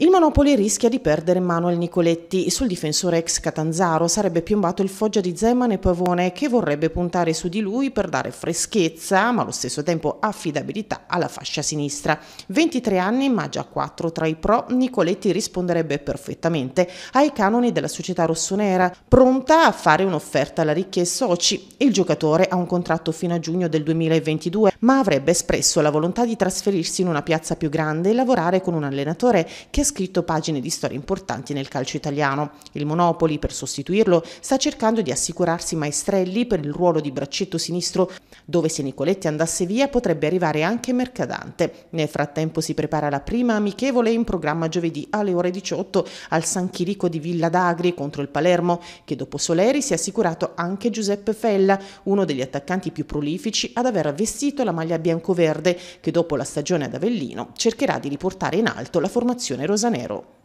Il Monopoli rischia di perdere in mano al Nicoletti. Sul difensore ex Catanzaro sarebbe piombato il Foggia di Zeman e Pavone che vorrebbe puntare su di lui per dare freschezza ma allo stesso tempo affidabilità alla fascia sinistra. 23 anni ma già 4 tra i pro, Nicoletti risponderebbe perfettamente ai canoni della società rossonera, pronta a fare un'offerta alla ricchia e Soci. Il giocatore ha un contratto fino a giugno del 2022 ma avrebbe espresso la volontà di trasferirsi in una piazza più grande e lavorare con un allenatore che scritto pagine di storie importanti nel calcio italiano. Il Monopoli, per sostituirlo, sta cercando di assicurarsi Maestrelli per il ruolo di braccetto sinistro, dove se Nicoletti andasse via potrebbe arrivare anche Mercadante. Nel frattempo si prepara la prima amichevole in programma giovedì alle ore 18 al San Chirico di Villa d'Agri contro il Palermo, che dopo Soleri si è assicurato anche Giuseppe Fella, uno degli attaccanti più prolifici ad aver vestito la maglia biancoverde, che dopo la stagione ad Avellino cercherà di riportare in alto la formazione rossa rosanero.